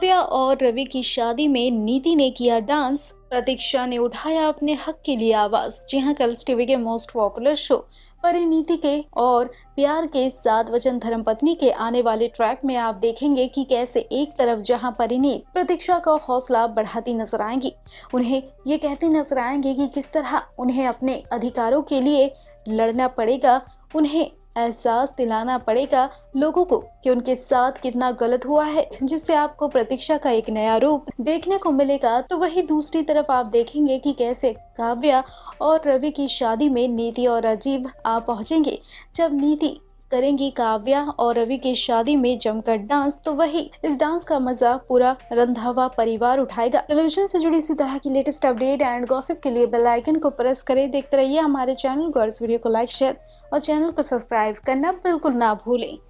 काव्या और रवि की शादी में नीति ने किया डांस प्रतीक्षा ने उठाया अपने हक के लिए आवाज जी हाँ कल्स टीवी के मोस्ट पॉपुलर शो परिणीति के और प्यार के साथ वचन धर्म पत्नी के आने वाले ट्रैक में आप देखेंगे कि कैसे एक तरफ जहां परिणीत प्रतीक्षा का हौसला बढ़ाती नजर आएंगी उन्हें ये कहते नजर आएंगे कि किस तरह उन्हें अपने अधिकारों के लिए लड़ना पड़ेगा उन्हें एहसास दिलाना पड़ेगा लोगों को कि उनके साथ कितना गलत हुआ है जिससे आपको प्रतीक्षा का एक नया रूप देखने को मिलेगा तो वही दूसरी तरफ आप देखेंगे कि कैसे काव्या और रवि की शादी में नीति और अजीब आ पहुंचेंगे जब नीति करेंगी काव्या और रवि की शादी में जमकर डांस तो वही इस डांस का मजा पूरा रंधावा परिवार उठाएगा टेलीविजन से जुड़ी इसी तरह की लेटेस्ट अपडेट एंड गॉसिप के लिए बेल आइकन को प्रेस करें देखते रहिए हमारे चैनल को और इस वीडियो को लाइक शेयर और चैनल को सब्सक्राइब करना बिल्कुल ना भूलें